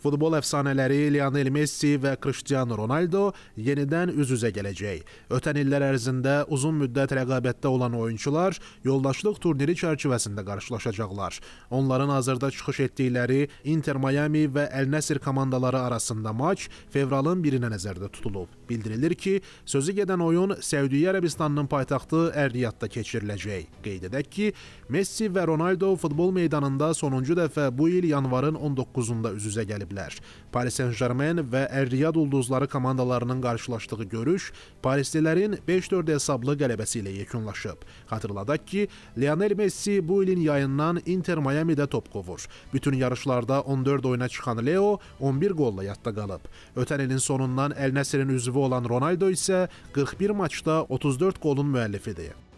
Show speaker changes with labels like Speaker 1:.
Speaker 1: Futbol əfsanələri Lionel Messi və Cristiano Ronaldo yenidən üz-üzə gələcək. Ötən illər ərzində uzun müddət rəqabətdə olan oyunçular yoldaşlıq turniri çərçivəsində qarşılaşacaqlar. Onların hazırda çıxış etdikləri Inter Miami və Əl Nəsir komandaları arasında maç fevralın 1-nə nəzərdə tutulub. Bildirilir ki, sözü gedən oyun Səudiyyə Ərəbistanının paytaxtı Ərdiyadda keçiriləcək. Qeyd edək ki, Messi və Ronaldo futbol meydanında sonuncu dəfə bu il yanvarın 19-da üz-üzə gəlib elədilər. Paris Saint-Germain və Ər-Riyad ulduzları komandalarının qarşılaşdığı görüş parislilərin 5-4 hesablı qələbəsi ilə yekunlaşıb. Xatırladaq ki, Lionel Messi bu ilin yayından Inter Miami-də top qovur. Bütün yarışlarda 14 oyuna çıxan Leo 11 qolla yadda qalıb. Ötən ilin sonundan Əl-Nəsirin üzvü olan Ronaldo isə 41 maçda 34 qolun müəllifidir.